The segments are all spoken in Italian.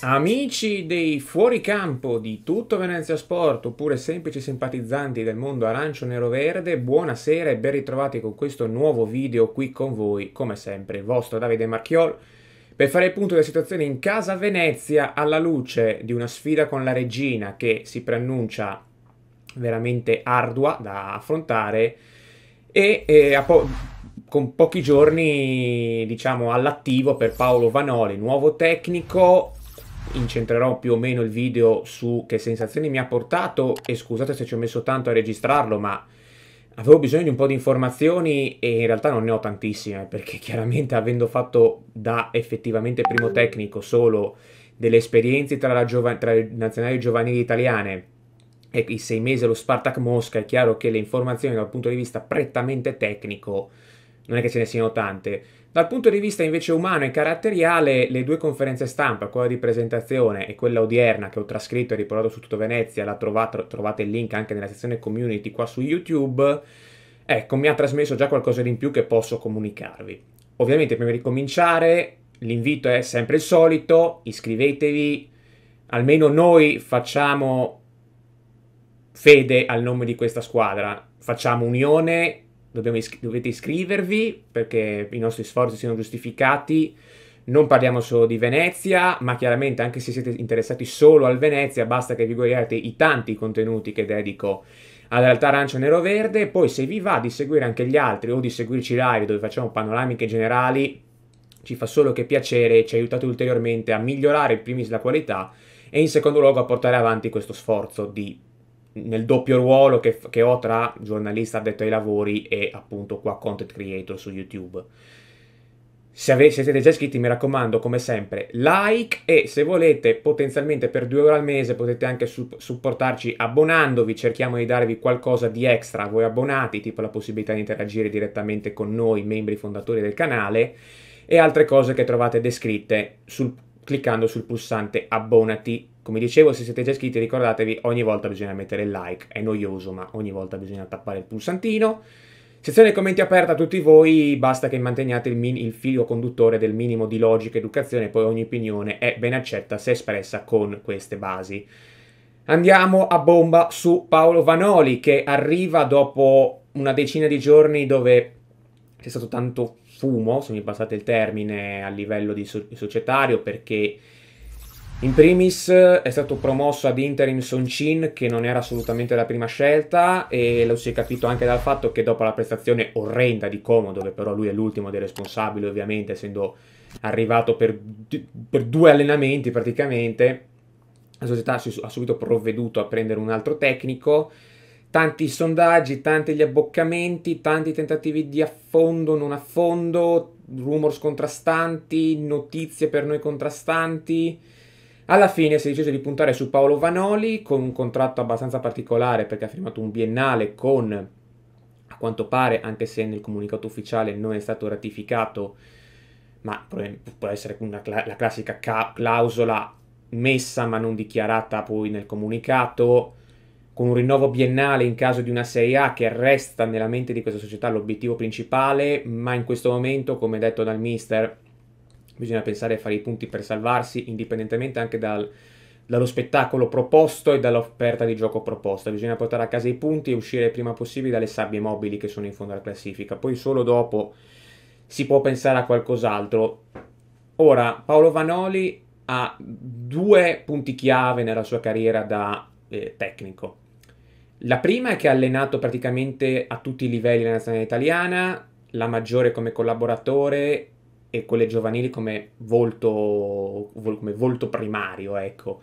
Amici dei fuoricampo di tutto Venezia Sport oppure semplici simpatizzanti del mondo arancio-nero-verde, buonasera e ben ritrovati con questo nuovo video qui con voi, come sempre, il vostro Davide Marchiol, per fare il punto della situazione in casa Venezia alla luce di una sfida con la regina che si preannuncia veramente ardua da affrontare e, e po- con pochi giorni diciamo all'attivo per Paolo Vanoli, nuovo tecnico, incentrerò più o meno il video su che sensazioni mi ha portato e scusate se ci ho messo tanto a registrarlo ma avevo bisogno di un po' di informazioni e in realtà non ne ho tantissime perché chiaramente avendo fatto da effettivamente primo tecnico solo delle esperienze tra, giova- tra le nazionali giovanili italiane e i sei mesi allo Spartak Mosca è chiaro che le informazioni dal punto di vista prettamente tecnico non è che ce ne siano tante. Dal punto di vista invece umano e caratteriale, le due conferenze stampa, quella di presentazione e quella odierna che ho trascritto e riportato su tutto Venezia, la trovate, trovate il link anche nella sezione community qua su YouTube, ecco, mi ha trasmesso già qualcosa di in più che posso comunicarvi. Ovviamente prima di cominciare, l'invito è sempre il solito, iscrivetevi, almeno noi facciamo fede al nome di questa squadra, facciamo unione, is- dovete iscrivervi perché i nostri sforzi siano giustificati. Non parliamo solo di Venezia, ma chiaramente anche se siete interessati solo al Venezia, basta che vi guardiate i tanti contenuti che dedico alla realtà arancia nero verde. Poi, se vi va di seguire anche gli altri o di seguirci live dove facciamo panoramiche generali, ci fa solo che piacere, e ci aiutate ulteriormente a migliorare in primis la qualità e in secondo luogo a portare avanti questo sforzo di nel doppio ruolo che, che ho tra giornalista addetto ai lavori e appunto qua content creator su YouTube. Se, ave- se, siete già iscritti, mi raccomando, come sempre, like e se volete, potenzialmente per 2 euro al mese, potete anche su- supportarci abbonandovi. Cerchiamo di darvi qualcosa di extra a voi abbonati, tipo la possibilità di interagire direttamente con noi, membri fondatori del canale, e altre cose che trovate descritte sul- cliccando sul pulsante abbonati come dicevo, se siete già iscritti ricordatevi, ogni volta bisogna mettere il like, è noioso, ma ogni volta bisogna tappare il pulsantino. Sezione commenti aperta a tutti voi, basta che manteniate il, min- il filo conduttore del minimo di logica ed educazione, poi ogni opinione è ben accetta se espressa con queste basi. Andiamo a bomba su Paolo Vanoli che arriva dopo una decina di giorni dove c'è stato tanto fumo, se mi passate il termine, a livello di so- societario perché in primis è stato promosso ad interim Soncin che non era assolutamente la prima scelta, e lo si è capito anche dal fatto che dopo la prestazione orrenda di Como, dove però lui è l'ultimo dei responsabili, ovviamente, essendo arrivato per, per due allenamenti praticamente, la società ha subito provveduto a prendere un altro tecnico. Tanti sondaggi, tanti gli abboccamenti, tanti tentativi di affondo, non affondo, rumors contrastanti, notizie per noi contrastanti alla fine si è deciso di puntare su Paolo Vanoli con un contratto abbastanza particolare perché ha firmato un biennale con, a quanto pare, anche se nel comunicato ufficiale non è stato ratificato, ma può essere una, la classica ca- clausola messa ma non dichiarata poi nel comunicato, con un rinnovo biennale in caso di una Serie A che resta nella mente di questa società l'obiettivo principale, ma in questo momento, come detto dal mister, bisogna pensare a fare i punti per salvarsi, indipendentemente anche dal, dallo spettacolo proposto e dall'offerta di gioco proposta. Bisogna portare a casa i punti e uscire prima possibile dalle sabbie mobili che sono in fondo alla classifica. Poi solo dopo si può pensare a qualcos'altro. Ora, Paolo Vanoli ha due punti chiave nella sua carriera da eh, tecnico. La prima è che ha allenato praticamente a tutti i livelli la nazionale italiana, la maggiore come collaboratore e quelle giovanili come volto, come volto primario, ecco.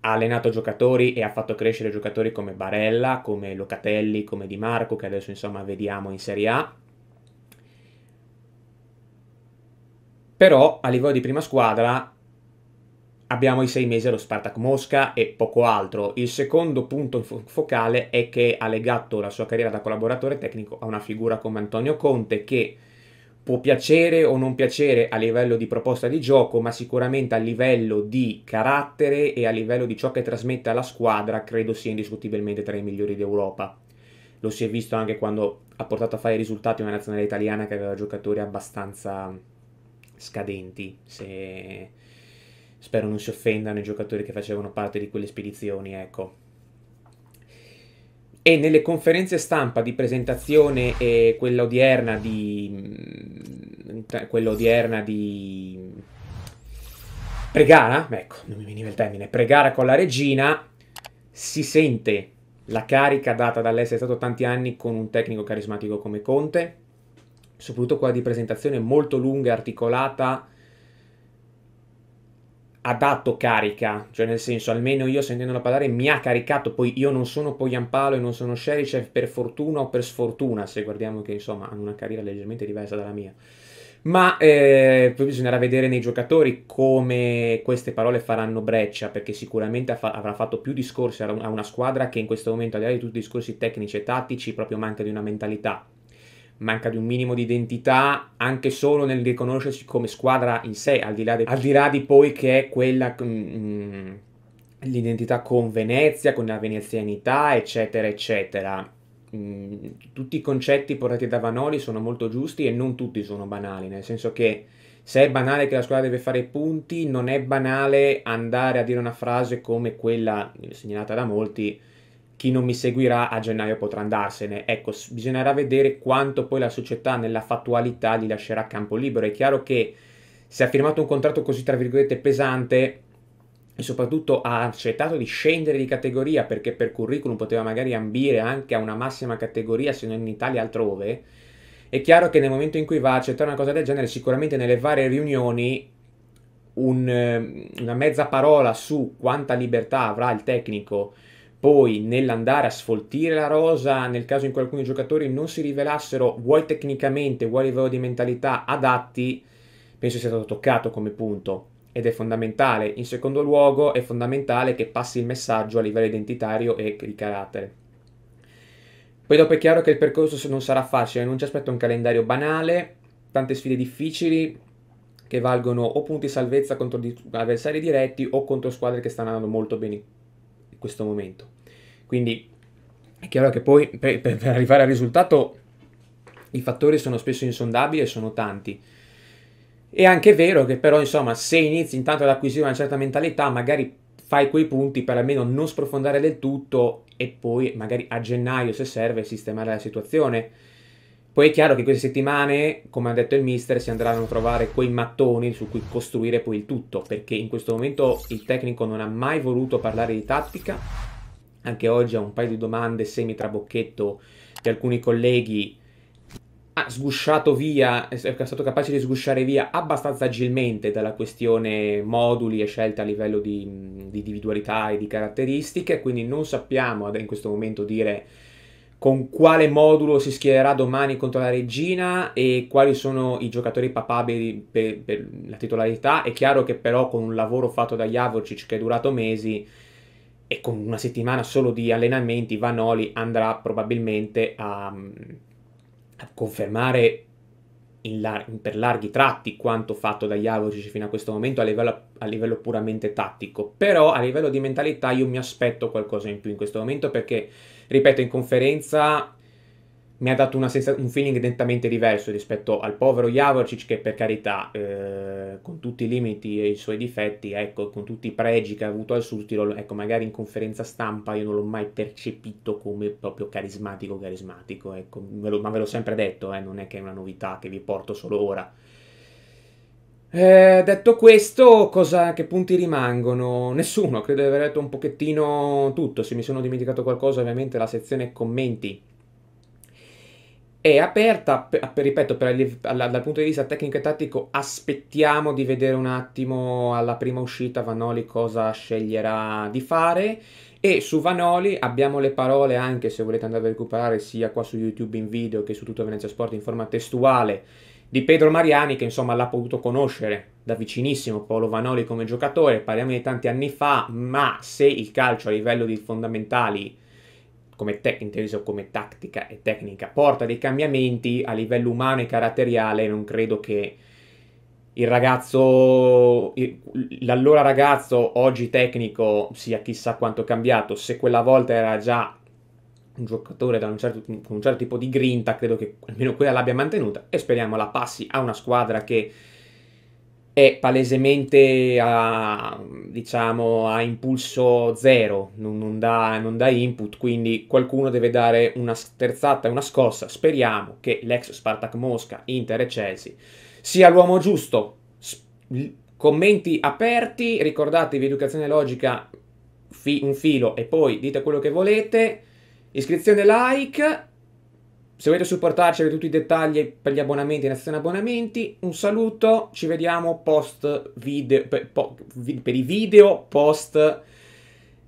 Ha allenato giocatori e ha fatto crescere giocatori come Barella, come Locatelli, come Di Marco, che adesso insomma vediamo in Serie A. Però a livello di prima squadra abbiamo i sei mesi allo Spartak Mosca e poco altro. Il secondo punto focale è che ha legato la sua carriera da collaboratore tecnico a una figura come Antonio Conte che può piacere o non piacere a livello di proposta di gioco, ma sicuramente a livello di carattere e a livello di ciò che trasmette alla squadra, credo sia indiscutibilmente tra i migliori d'Europa. Lo si è visto anche quando ha portato a fare i risultati una nazionale italiana che aveva giocatori abbastanza scadenti, se... spero non si offendano i giocatori che facevano parte di quelle spedizioni, ecco e nelle conferenze stampa di presentazione e eh, quella odierna di mm, quella odierna di pregara, ecco, non mi veniva il termine, pregara con la regina si sente la carica data dall'essere stato tanti anni con un tecnico carismatico come Conte, soprattutto quella di presentazione molto lunga e articolata ha dato carica, cioè nel senso, almeno io sentendola parlare mi ha caricato, poi io non sono poi Ampalo e non sono Sheriff cioè, per fortuna o per sfortuna, se guardiamo che insomma hanno una carriera leggermente diversa dalla mia. Ma eh, poi bisognerà vedere nei giocatori come queste parole faranno breccia, perché sicuramente avrà fatto più discorsi a una squadra che in questo momento, al di là di tutti i discorsi tecnici e tattici, proprio manca di una mentalità manca di un minimo di identità anche solo nel riconoscersi come squadra in sé, al di là, de- al di, là di, poi che è quella... Mm, l'identità con Venezia, con la venezianità, eccetera, eccetera. Mm, tutti i concetti portati da Vanoli sono molto giusti e non tutti sono banali, nel senso che se è banale che la squadra deve fare i punti, non è banale andare a dire una frase come quella segnalata da molti, chi non mi seguirà a gennaio potrà andarsene. Ecco, bisognerà vedere quanto poi la società nella fattualità gli lascerà campo libero. È chiaro che se ha firmato un contratto così, tra virgolette, pesante e soprattutto ha accettato di scendere di categoria perché per curriculum poteva magari ambire anche a una massima categoria, se non in Italia altrove, è chiaro che nel momento in cui va a accettare una cosa del genere, sicuramente nelle varie riunioni un, una mezza parola su quanta libertà avrà il tecnico poi nell'andare a sfoltire la rosa, nel caso in cui alcuni giocatori non si rivelassero vuoi tecnicamente, vuoi a livello di mentalità adatti, penso sia stato toccato come punto ed è fondamentale. In secondo luogo è fondamentale che passi il messaggio a livello identitario e di carattere. Poi dopo è chiaro che il percorso non sarà facile, non ci aspetta un calendario banale, tante sfide difficili che valgono o punti salvezza contro avversari diretti o contro squadre che stanno andando molto bene questo momento. Quindi è chiaro che poi per, per arrivare al risultato i fattori sono spesso insondabili e sono tanti. È anche vero che però insomma se inizi intanto ad acquisire una certa mentalità magari fai quei punti per almeno non sprofondare del tutto e poi magari a gennaio se serve sistemare la situazione poi è chiaro che queste settimane, come ha detto il mister, si andranno a trovare quei mattoni su cui costruire poi il tutto, perché in questo momento il tecnico non ha mai voluto parlare di tattica. Anche oggi ho un paio di domande semi trabocchetto di alcuni colleghi ha sgusciato via, è stato capace di sgusciare via abbastanza agilmente dalla questione moduli e scelta a livello di, di individualità e di caratteristiche, quindi non sappiamo in questo momento dire con quale modulo si schiererà domani contro la regina e quali sono i giocatori papabili per, per la titolarità. È chiaro che però con un lavoro fatto da Javocic che è durato mesi e con una settimana solo di allenamenti, Vanoli andrà probabilmente a, a confermare lar- per larghi tratti quanto fatto da Javoric fino a questo momento a livello, a livello, puramente tattico, però a livello di mentalità io mi aspetto qualcosa in più in questo momento perché, ripeto, in conferenza mi ha dato senza- un feeling nettamente diverso rispetto al povero Javorcic che per carità, eh, con tutti i limiti e i suoi difetti, ecco, con tutti i pregi che ha avuto al sultiro ecco, magari in conferenza stampa io non l'ho mai percepito come proprio carismatico, carismatico, ecco, ve lo, ma ve l'ho sempre detto, eh, non è che è una novità che vi porto solo ora. Eh, detto questo, cosa, che punti rimangono? Nessuno, credo di aver detto un pochettino tutto, se mi sono dimenticato qualcosa ovviamente la sezione commenti è aperta, ripeto, per, dal punto di vista tecnico e tattico aspettiamo di vedere un attimo alla prima uscita Vanoli cosa sceglierà di fare e su Vanoli abbiamo le parole anche se volete andare a recuperare sia qua su YouTube in video che su tutto Venezia Sport in forma testuale di Pedro Mariani che insomma l'ha potuto conoscere da vicinissimo Paolo Vanoli come giocatore, parliamo di tanti anni fa, ma se il calcio a livello di fondamentali come tec- inteso come tattica e tecnica, porta dei cambiamenti a livello umano e caratteriale, non credo che il ragazzo, l'allora ragazzo, oggi tecnico, sia chissà quanto cambiato, se quella volta era già un giocatore un certo, con un certo tipo di grinta, credo che almeno quella l'abbia mantenuta e speriamo la passi a una squadra che è palesemente a, diciamo, a impulso zero, non, non, dà, non, dà, input, quindi qualcuno deve dare una sterzata e una scossa. Speriamo che l'ex Spartak Mosca, Inter e Chelsea sia l'uomo giusto. commenti aperti, ricordatevi educazione logica, fi un filo e poi dite quello che volete. Iscrizione like se volete supportarci avete tutti i dettagli per gli abbonamenti nella sezione abbonamenti. Un saluto, ci vediamo post video, per, po, per i video post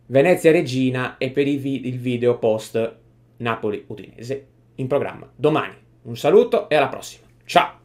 Venezia Regina e per vi, il video post Napoli Udinese in programma domani. Un saluto e alla prossima. Ciao!